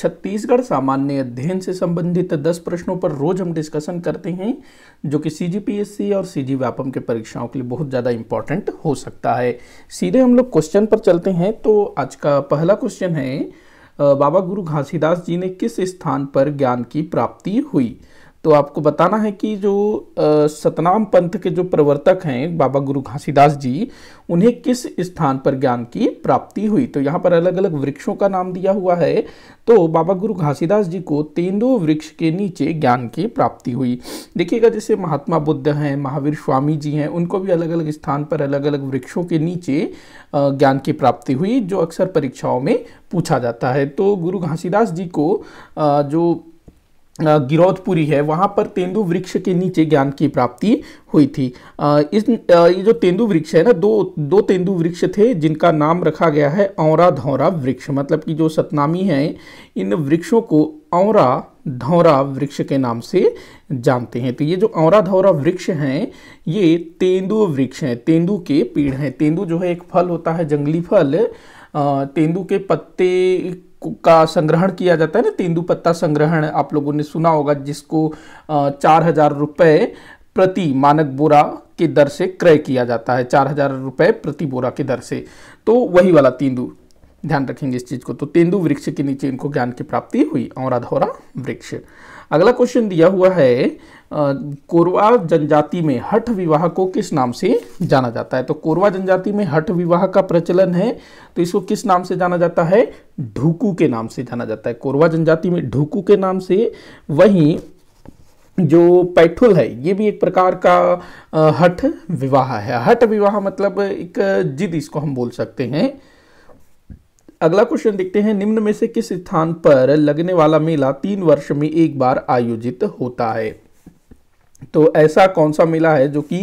छत्तीसगढ़ सामान्य अध्ययन से संबंधित दस प्रश्नों पर रोज हम डिस्कशन करते हैं जो कि सी जी पी एस सी और सी जी व्यापम के परीक्षाओं के लिए बहुत ज़्यादा इंपॉर्टेंट हो सकता है सीधे हम लोग क्वेश्चन पर चलते हैं तो आज का पहला क्वेश्चन है बाबा गुरु घासीदास जी ने किस स्थान पर ज्ञान की प्राप्ति हुई तो आपको बताना है कि जो सतनाम पंथ के जो प्रवर्तक हैं बाबा गुरु घासीदास जी उन्हें किस स्थान पर ज्ञान की प्राप्ति हुई तो यहाँ पर अलग अलग वृक्षों का नाम दिया हुआ है तो बाबा गुरु घासीदास जी को तेंदु वृक्ष के नीचे ज्ञान की प्राप्ति हुई देखिएगा जैसे महात्मा बुद्ध हैं महावीर स्वामी जी हैं उनको भी अलग अलग स्थान पर अलग अलग वृक्षों के नीचे ज्ञान की प्राप्ति हुई जो अक्सर परीक्षाओं में पूछा जाता है तो गुरु घासीदास जी को जो गिरौदपुरी है वहाँ पर तेंदु वृक्ष के नीचे ज्ञान की प्राप्ति हुई थी इस ये जो तेंदु वृक्ष है ना दो दो तेंदु वृक्ष थे जिनका नाम रखा गया है औरा धौरा वृक्ष मतलब कि जो सतनामी हैं इन वृक्षों को औरा धौरा वृक्ष के नाम से जानते हैं तो ये जो औरा धौरा वृक्ष हैं ये तेंदु वृक्ष हैं तेंदु के पेड़ हैं तेंदु जो है एक फल होता है जंगली फल तेंदु के पत्ते का संग्रहण किया जाता है ना तेंदु पत्ता संग्रहण आप लोगों ने सुना होगा जिसको चार हजार रुपये प्रति मानक बोरा के दर से क्रय किया जाता है चार हजार रुपये प्रति बोरा के दर से तो वही वाला तेंदु ध्यान रखेंगे इस चीज़ को तो तेंदु वृक्ष के नीचे इनको ज्ञान की प्राप्ति हुई और अधौरा वृक्ष अगला क्वेश्चन दिया हुआ है कोरवा जनजाति में हठ विवाह को किस नाम से जाना जाता है तो कोरवा जनजाति में हठ विवाह का प्रचलन है तो इसको किस नाम से जाना जाता है ढूकू के नाम से जाना जाता है कोरवा जनजाति में ढूकू के नाम से वहीं जो पैठुल है ये भी एक प्रकार का हठ विवाह है हठ विवाह मतलब एक जिद इसको हम बोल सकते हैं अगला क्वेश्चन देखते हैं निम्न में से किस स्थान पर लगने वाला मेला तीन वर्ष में एक बार आयोजित होता है तो ऐसा कौन सा मेला है जो कि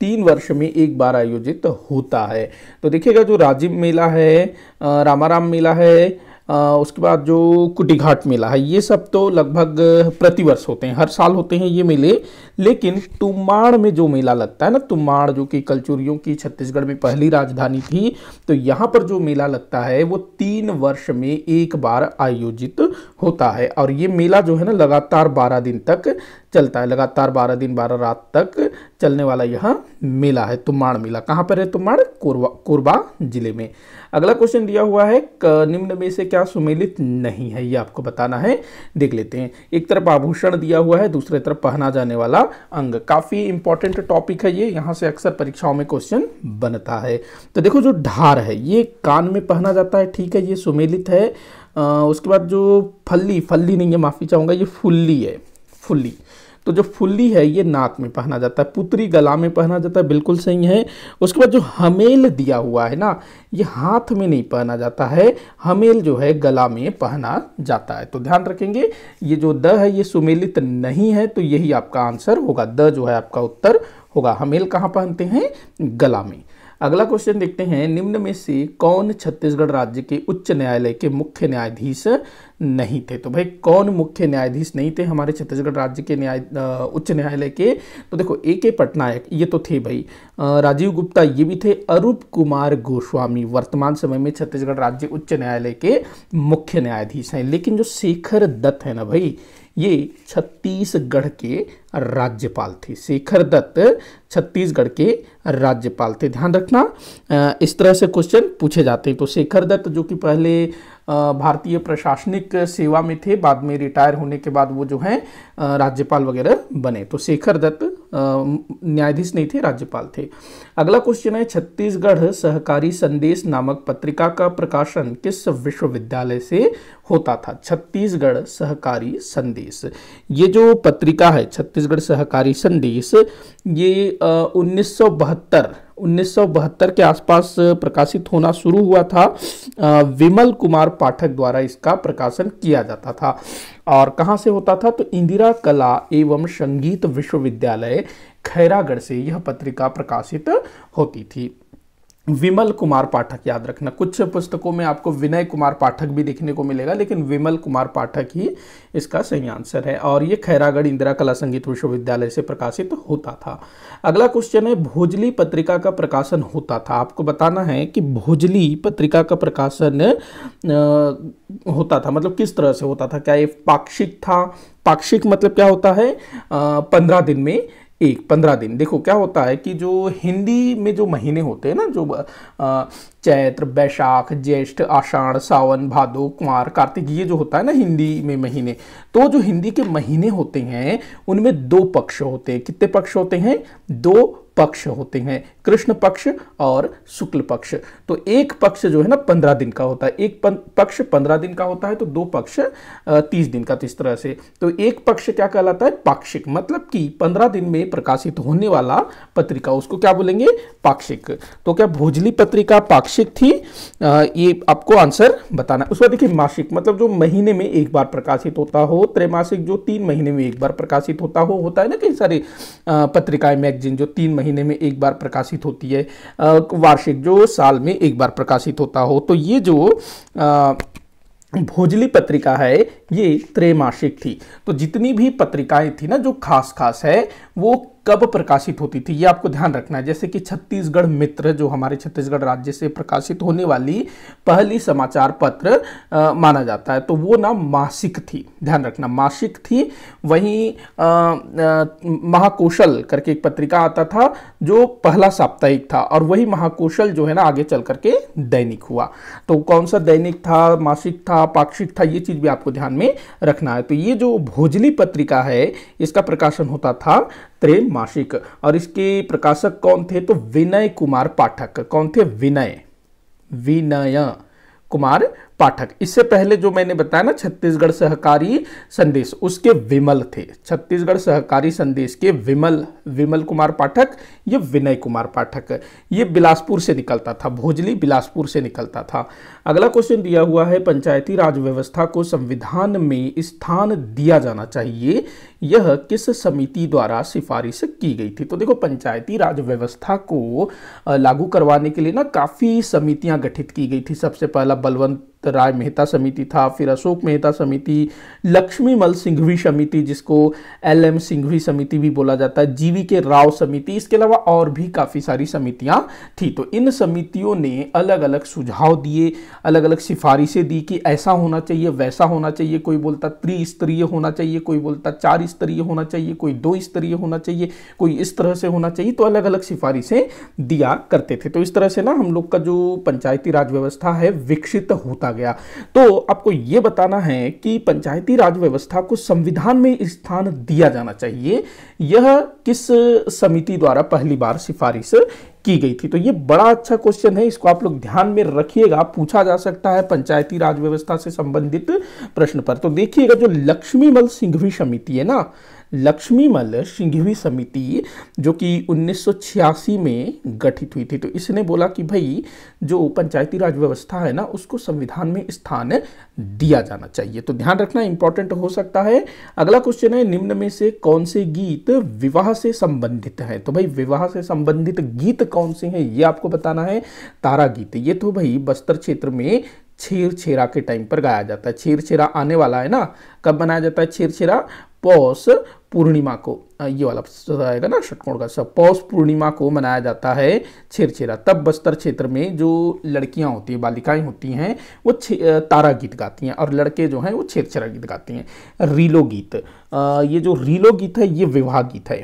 तीन वर्ष में एक बार आयोजित होता है तो देखिएगा जो राजीव मेला है रामाराम मेला है उसके बाद जो कुटी घाट मेला है ये सब तो लगभग प्रतिवर्ष होते हैं हर साल होते हैं ये मेले लेकिन तुम्माड़ में जो मेला लगता है ना तुम्माड़ जो कि कलचुरियों की छत्तीसगढ़ में पहली राजधानी थी तो यहाँ पर जो मेला लगता है वो तीन वर्ष में एक बार आयोजित होता है और ये मेला जो है ना लगातार बारह दिन तक चलता है लगातार बारह दिन बारह रात तक चलने वाला यह मेला है तुम्माड़ मेला कहाँ पर है तुम्माड़ कोरबा कोरबा जिले में अगला क्वेश्चन दिया हुआ है निम्न में से क्या सुमेलित नहीं है ये आपको बताना है देख लेते हैं एक तरफ आभूषण दिया हुआ है दूसरे तरफ पहना जाने वाला अंग काफ़ी इंपॉर्टेंट टॉपिक है ये यहाँ से अक्सर परीक्षाओं में क्वेश्चन बनता है तो देखो जो ढार है ये कान में पहना जाता है ठीक है ये सुमेलित है आ, उसके बाद जो फल्ली फल्ली नहीं है माफ़ी चाहूँगा ये फुल्ली है फुल्ली तो जो फुल्ली है ये नाक में पहना जाता है पुतरी गला में पहना जाता है बिल्कुल सही है उसके बाद जो हमेल दिया हुआ है ना ये हाथ में नहीं पहना जाता है हमेल जो है गला में पहना जाता है तो ध्यान रखेंगे ये जो द है ये सुमेलित नहीं है तो यही आपका आंसर होगा द जो है आपका उत्तर होगा हमेल कहाँ पहनते हैं गला में अगला क्वेश्चन देखते हैं निम्न में से कौन छत्तीसगढ़ राज्य के उच्च न्यायालय के मुख्य न्यायाधीश नहीं थे तो भाई कौन मुख्य न्यायाधीश नहीं थे हमारे छत्तीसगढ़ राज्य के न्याय उच्च न्यायालय के तो देखो ए के पटनायक ये तो थे भाई राजीव गुप्ता ये भी थे अरूप कुमार गोस्वामी वर्तमान समय में छत्तीसगढ़ राज्य उच्च न्यायालय के मुख्य न्यायाधीश हैं लेकिन जो शेखर दत्त है ना भाई ये छत्तीसगढ़ के राज्यपाल थे शेखर दत्त छत्तीसगढ़ के राज्यपाल थे ध्यान रखना इस तरह से क्वेश्चन पूछे जाते हैं तो शेखर दत्त जो कि पहले भारतीय प्रशासनिक सेवा में थे बाद में रिटायर होने के बाद वो जो है राज्यपाल वगैरह बने तो शेखर दत्त न्यायाधीश नहीं थे राज्यपाल थे अगला क्वेश्चन है छत्तीसगढ़ सहकारी संदेश नामक पत्रिका का प्रकाशन किस विश्वविद्यालय से होता था छत्तीसगढ़ सहकारी संदेश ये जो पत्रिका है छत्तीसगढ़ सहकारी संदेश ये उन्नीस 1972 के आसपास प्रकाशित होना शुरू हुआ था विमल कुमार पाठक द्वारा इसका प्रकाशन किया जाता था और कहाँ से होता था तो इंदिरा कला एवं संगीत विश्वविद्यालय खैरागढ़ से यह पत्रिका प्रकाशित होती थी विमल कुमार पाठक याद रखना कुछ पुस्तकों में आपको विनय कुमार पाठक भी देखने को मिलेगा लेकिन विमल कुमार पाठक ही इसका सही आंसर है और ये खैरागढ़ इंदिरा कला संगीत विश्वविद्यालय से प्रकाशित होता था अगला क्वेश्चन है भोजली पत्रिका का प्रकाशन होता था आपको बताना है कि भोजली पत्रिका का प्रकाशन होता था मतलब किस तरह से होता था क्या ये पाक्षिक था पाक्षिक मतलब क्या होता है पंद्रह दिन में एक पंद्रह दिन देखो क्या होता है कि जो हिंदी में जो महीने होते हैं ना जो चैत्र बैशाख ज्येष्ठ आषाढ़ सावन भादो कुमार कार्तिक ये जो होता है ना हिंदी में महीने तो जो हिंदी के महीने होते हैं उनमें दो पक्ष होते हैं कितने पक्ष होते हैं दो पक्ष होते हैं कृष्ण पक्ष और शुक्ल पक्ष तो एक पक्ष जो है ना पंद्रह दिन का होता है एक पक्ष पंद्रह दिन का होता है तो दो पक्ष तीस दिन का तो इस तरह से तो एक पक्ष क्या कहलाता है पाक्षिक मतलब कि पंद्रह दिन में प्रकाशित होने वाला पत्रिका उसको क्या बोलेंगे पाक्षिक तो क्या भोजली पत्रिका पाक्षिक थी आ, ये आपको आंसर बताना उसके बाद देखिए मासिक मतलब जो महीने में एक बार प्रकाशित होता हो त्रैमासिक जो तीन महीने में एक बार प्रकाशित होता हो होता है ना कई सारी पत्रिकाएं मैगजीन जो तीन महीने में एक बार प्रकाशित होती है वार्षिक जो साल में एक बार प्रकाशित होता हो तो ये जो भोजली पत्रिका है ये त्रैमासिक थी तो जितनी भी पत्रिकाएं थी ना जो खास खास है वो कब प्रकाशित होती थी ये आपको ध्यान रखना है जैसे कि छत्तीसगढ़ मित्र जो हमारे छत्तीसगढ़ राज्य से प्रकाशित होने वाली पहली समाचार पत्र आ, माना जाता है तो वो ना मासिक थी ध्यान रखना मासिक थी वहीं महाकोशल करके एक पत्रिका आता था जो पहला साप्ताहिक था और वही महाकोशल जो है ना आगे चल करके दैनिक हुआ तो कौन सा दैनिक था मासिक था पाक्षिक था ये चीज़ भी आपको ध्यान में रखना है तो ये जो भोजली पत्रिका है इसका प्रकाशन होता था त्रैमासिक और इसके प्रकाशक कौन थे तो विनय कुमार पाठक कौन थे विनय विनय कुमार पाठक इससे पहले जो मैंने बताया ना छत्तीसगढ़ सहकारी संदेश उसके विमल थे छत्तीसगढ़ सहकारी संदेश के विमल विमल कुमार पाठक ये विनय कुमार पाठक ये बिलासपुर से निकलता था भोजली बिलासपुर से निकलता था अगला क्वेश्चन दिया हुआ है पंचायती राज व्यवस्था को संविधान में स्थान दिया जाना चाहिए यह किस समिति द्वारा सिफारिश की गई थी तो देखो पंचायती राज व्यवस्था को लागू करवाने के लिए ना काफ़ी समितियां गठित की गई थी सबसे पहला बलवंत राय मेहता समिति था फिर अशोक मेहता समिति लक्ष्मीमल सिंघवी समिति जिसको एल एम सिंघवी समिति भी बोला जाता है जीवी के राव समिति इसके अलावा और भी काफ़ी सारी समितियां थी तो इन समितियों ने अलग अलग सुझाव दिए अलग अलग सिफारिशें दी कि ऐसा होना चाहिए वैसा होना चाहिए कोई बोलता त्रिस्तरीय होना चाहिए कोई बोलता चार स्तरीय होना चाहिए कोई दो स्तरीय होना चाहिए कोई इस तरह से होना चाहिए तो अलग अलग सिफारिशें दिया करते थे तो इस तरह से ना हम लोग का जो पंचायती राज व्यवस्था है विकसित होता गया तो आपको ये बताना है कि पंचायती राज व्यवस्था को संविधान में स्थान दिया जाना चाहिए यह किस समिति द्वारा पहली बार सिफारिश की गई थी तो ये बड़ा अच्छा क्वेश्चन है इसको आप लोग ध्यान में रखिएगा पूछा जा सकता है पंचायती राज व्यवस्था से संबंधित प्रश्न पर तो देखिएगा जो लक्ष्मीमल सिंघवी समिति है ना लक्ष्मी मल सिंघवी समिति जो कि 1986 में गठित हुई थी तो इसने बोला कि भाई जो पंचायती राज व्यवस्था है ना उसको संविधान में स्थान दिया जाना चाहिए तो ध्यान रखना इंपॉर्टेंट हो सकता है अगला क्वेश्चन है निम्न में से कौन से गीत विवाह से संबंधित है तो भाई विवाह से संबंधित गीत कौन से हैं ये आपको बताना है तारा गीत ये तो भाई बस्तर क्षेत्र में छीरछेरा के टाइम पर गाया जाता है छीरछेरा आने वाला है ना कब बनाया जाता है छीरछेरा पौष पूर्णिमा को ये वाला आएगा ना षटकोण का सब पौष पूर्णिमा को मनाया जाता है छेरछेरा तब बस्तर क्षेत्र में जो लड़कियां होती हैं बालिकाएं होती हैं वो तारा गीत गाती हैं और लड़के जो हैं वो छेरछेरा गीत गाती हैं रीलो गीत ये जो रीलो गीत है ये विवाह गीत है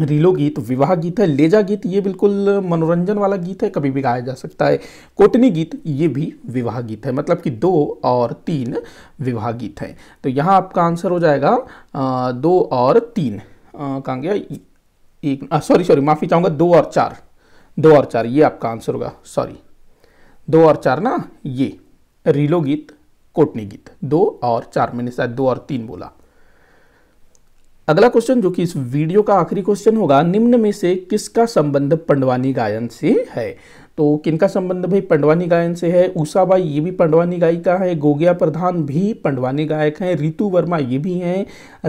रिलो गीत विवाह गीत है लेजा गीत ये बिल्कुल मनोरंजन वाला गीत है कभी भी गाया जा सकता है कोटनी गीत ये भी विवाह गीत है मतलब कि दो और तीन विवाह गीत है तो यहाँ आपका आंसर हो जाएगा आ, दो और तीन कहाँ गया एक सॉरी सॉरी माफ़ी चाहूँगा दो और चार दो और चार ये आपका आंसर होगा सॉरी दो और चार ना ये रिलो गीत कोटनी गीत दो और चार मैंने शायद दो और तीन बोला अगला क्वेश्चन जो कि इस वीडियो का आखिरी क्वेश्चन होगा निम्न में से किसका संबंध पंडवानी गायन से है तो किनका संबंध भाई पंडवानी गायन से है उषाबाई ये भी पंडवानी गायिका है गोगिया प्रधान भी पंडवानी गायक हैं रितु वर्मा ये भी हैं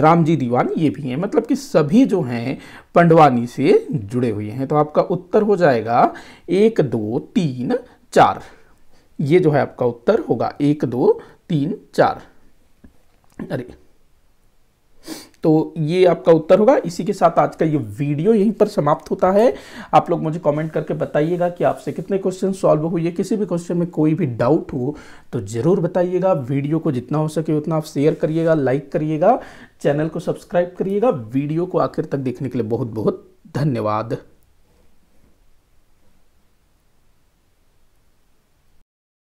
रामजी दीवान ये भी हैं मतलब कि सभी जो हैं पंडवानी से जुड़े हुए हैं तो आपका उत्तर हो जाएगा एक दो तीन चार ये जो है आपका उत्तर होगा एक दो तीन चार अरे तो ये आपका उत्तर होगा इसी के साथ आज का ये वीडियो यहीं पर समाप्त होता है आप लोग मुझे कमेंट करके बताइएगा कि आपसे कितने क्वेश्चन सॉल्व हुए किसी भी क्वेश्चन में कोई भी डाउट हो तो ज़रूर बताइएगा वीडियो को जितना हो सके उतना आप शेयर करिएगा लाइक करिएगा चैनल को सब्सक्राइब करिएगा वीडियो को आखिर तक देखने के लिए बहुत बहुत धन्यवाद